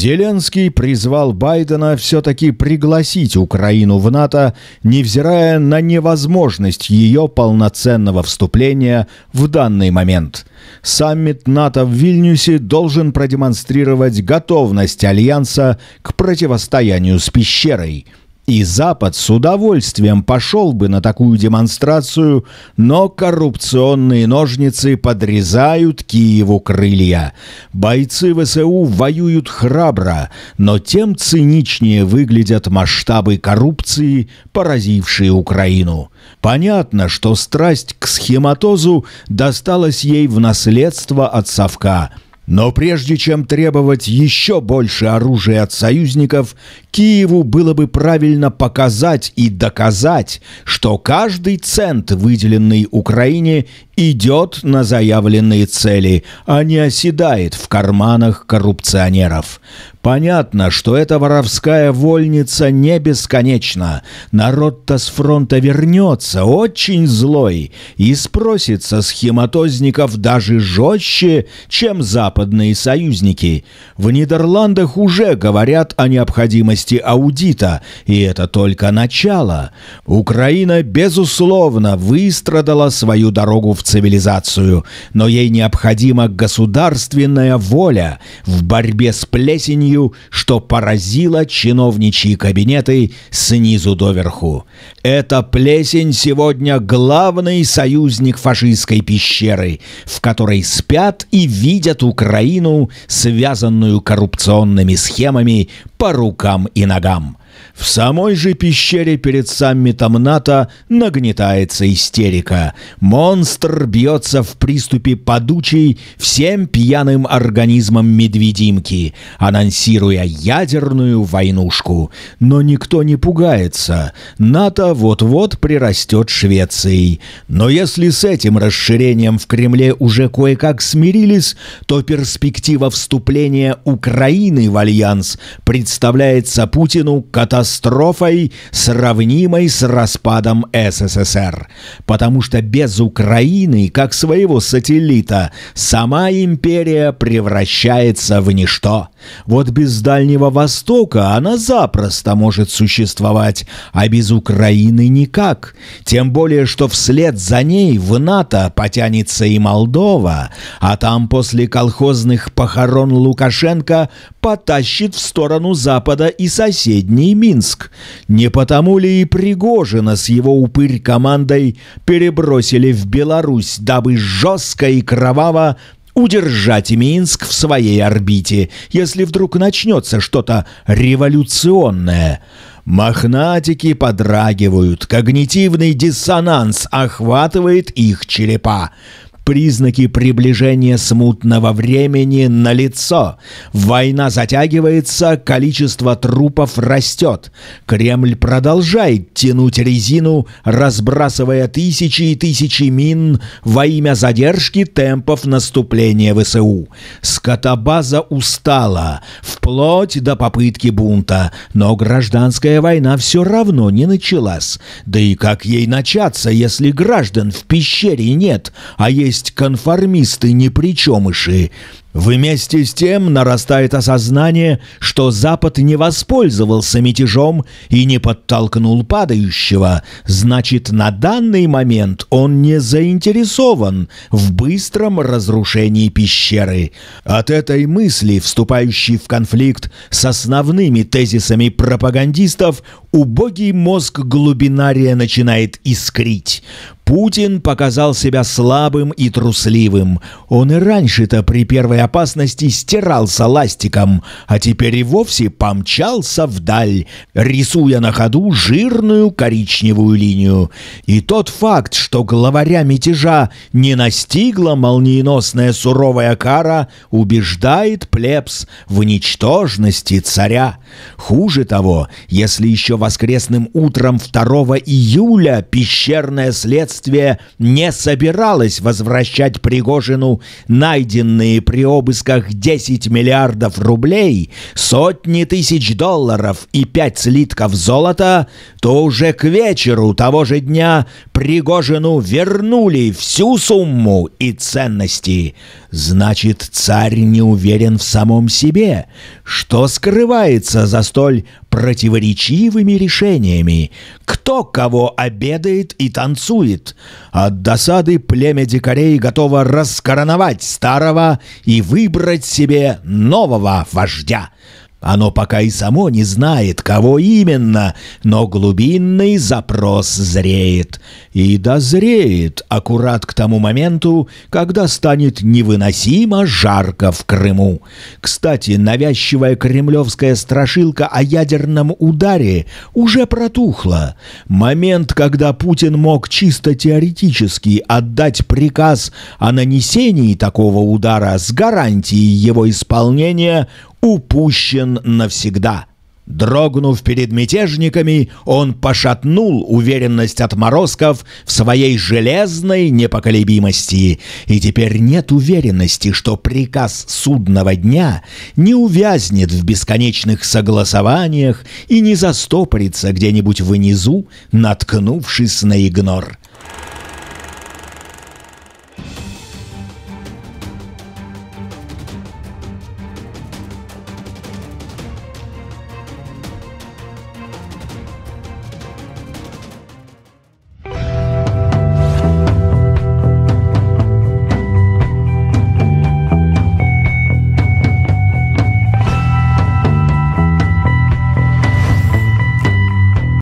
Зеленский призвал Байдена все-таки пригласить Украину в НАТО, невзирая на невозможность ее полноценного вступления в данный момент. Саммит НАТО в Вильнюсе должен продемонстрировать готовность Альянса к противостоянию с пещерой – и Запад с удовольствием пошел бы на такую демонстрацию, но коррупционные ножницы подрезают Киеву крылья. Бойцы ВСУ воюют храбро, но тем циничнее выглядят масштабы коррупции, поразившие Украину. Понятно, что страсть к схематозу досталась ей в наследство от совка – но прежде чем требовать еще больше оружия от союзников, Киеву было бы правильно показать и доказать, что каждый цент, выделенный Украине, идет на заявленные цели, а не оседает в карманах коррупционеров. Понятно, что эта воровская вольница не бесконечна. Народ-то с фронта вернется, очень злой, и спросится с хематозников даже жестче, чем западные союзники. В Нидерландах уже говорят о необходимости части аудита, и это только начало. Украина, безусловно, выстрадала свою дорогу в цивилизацию, но ей необходима государственная воля в борьбе с плесенью, что поразило чиновничьи кабинеты снизу доверху. Эта плесень сегодня главный союзник фашистской пещеры, в которой спят и видят Украину, связанную коррупционными схемами по рукам и ногам. В самой же пещере перед саммитом НАТО нагнетается истерика. Монстр бьется в приступе падучей всем пьяным организмом медведимки, анонсируя ядерную войнушку. Но никто не пугается. НАТО вот-вот прирастет Швецией. Но если с этим расширением в Кремле уже кое-как смирились, то перспектива вступления Украины в Альянс представляется Путину как катастрофой, сравнимой с распадом СССР. Потому что без Украины, как своего сателлита, сама империя превращается в ничто. Вот без Дальнего Востока она запросто может существовать, а без Украины никак. Тем более, что вслед за ней в НАТО потянется и Молдова, а там после колхозных похорон Лукашенко потащит в сторону Запада и соседние не Минск? Не потому ли и Пригожина с его упырь-командой перебросили в Беларусь, дабы жестко и кроваво удержать Минск в своей орбите, если вдруг начнется что-то революционное. Мохнатики подрагивают, когнитивный диссонанс охватывает их черепа признаки приближения смутного времени налицо. Война затягивается, количество трупов растет. Кремль продолжает тянуть резину, разбрасывая тысячи и тысячи мин во имя задержки темпов наступления ВСУ. Скотобаза устала, вплоть до попытки бунта, но гражданская война все равно не началась. Да и как ей начаться, если граждан в пещере нет, а есть есть конформисты-непричемыши, Вместе с тем нарастает осознание, что Запад не воспользовался мятежом и не подтолкнул падающего, значит, на данный момент он не заинтересован в быстром разрушении пещеры. От этой мысли, вступающей в конфликт с основными тезисами пропагандистов, убогий мозг глубинария начинает искрить. Путин показал себя слабым и трусливым. Он и раньше-то при первой опасности стирался ластиком, а теперь и вовсе помчался вдаль, рисуя на ходу жирную коричневую линию. И тот факт, что главаря мятежа не настигла молниеносная суровая кара, убеждает плебс в ничтожности царя. Хуже того, если еще воскресным утром 2 июля пещерное следствие не собиралось возвращать Пригожину найденные приоритеты, обысках 10 миллиардов рублей, сотни тысяч долларов и 5 слитков золота, то уже к вечеру того же дня Пригожину вернули всю сумму и ценности. Значит, царь не уверен в самом себе. Что скрывается за столь противоречивыми решениями? Кто кого обедает и танцует? От досады племя дикарей готово раскороновать старого и выбрать себе нового вождя. Оно пока и само не знает, кого именно, но глубинный запрос зреет. И дозреет аккурат к тому моменту, когда станет невыносимо жарко в Крыму. Кстати, навязчивая кремлевская страшилка о ядерном ударе уже протухла. Момент, когда Путин мог чисто теоретически отдать приказ о нанесении такого удара с гарантией его исполнения, упущен навсегда. Дрогнув перед мятежниками, он пошатнул уверенность отморозков в своей железной непоколебимости. И теперь нет уверенности, что приказ судного дня не увязнет в бесконечных согласованиях и не застопорится где-нибудь внизу, наткнувшись на игнор.